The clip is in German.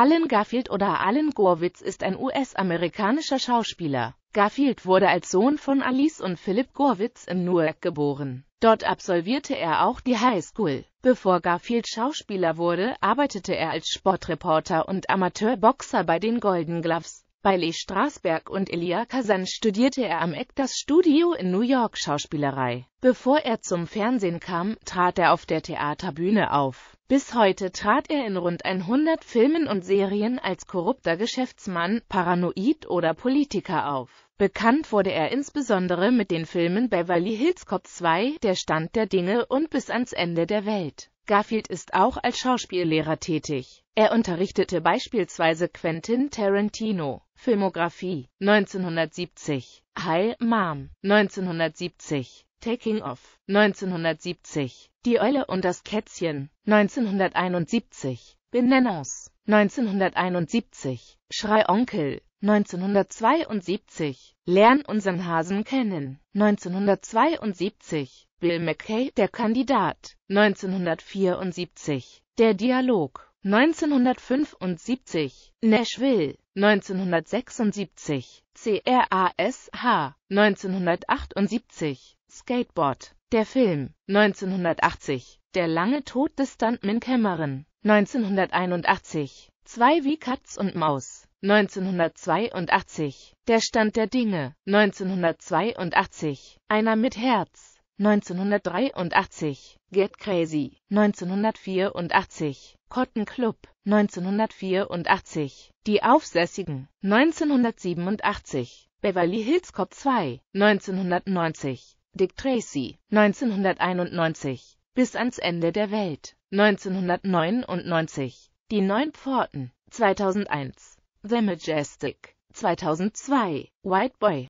Alan Garfield oder Alan Gorwitz ist ein US-amerikanischer Schauspieler. Garfield wurde als Sohn von Alice und Philip Gorwitz in Newark geboren. Dort absolvierte er auch die High School. Bevor Garfield Schauspieler wurde, arbeitete er als Sportreporter und Amateurboxer bei den Golden Gloves. Bei Lee Strasberg und Elia Kazan studierte er am Actors Studio in New York Schauspielerei. Bevor er zum Fernsehen kam, trat er auf der Theaterbühne auf. Bis heute trat er in rund 100 Filmen und Serien als korrupter Geschäftsmann, Paranoid oder Politiker auf. Bekannt wurde er insbesondere mit den Filmen Beverly Hills Cop 2, Der Stand der Dinge und Bis ans Ende der Welt. Garfield ist auch als Schauspiellehrer tätig. Er unterrichtete beispielsweise Quentin Tarantino. Filmografie 1970 Hi Mom 1970 Taking Off 1970 Die Eule und das Kätzchen 1971 Benennos 1971 Schrei Onkel 1972 Lern unseren Hasen kennen 1972 Bill McKay Der Kandidat 1974 Der Dialog 1975 Nashville 1976, CRASH, 1978, Skateboard, der Film, 1980, Der lange Tod des Stuntman Cameron, 1981, Zwei wie Katz und Maus, 1982, Der Stand der Dinge, 1982, Einer mit Herz, 1983, Get Crazy, 1984, Cotton Club, 1984, Die Aufsässigen, 1987, Beverly Hills Cop 2, 1990, Dick Tracy, 1991, Bis ans Ende der Welt, 1999, Die Neun Pforten, 2001, The Majestic, 2002, White Boy,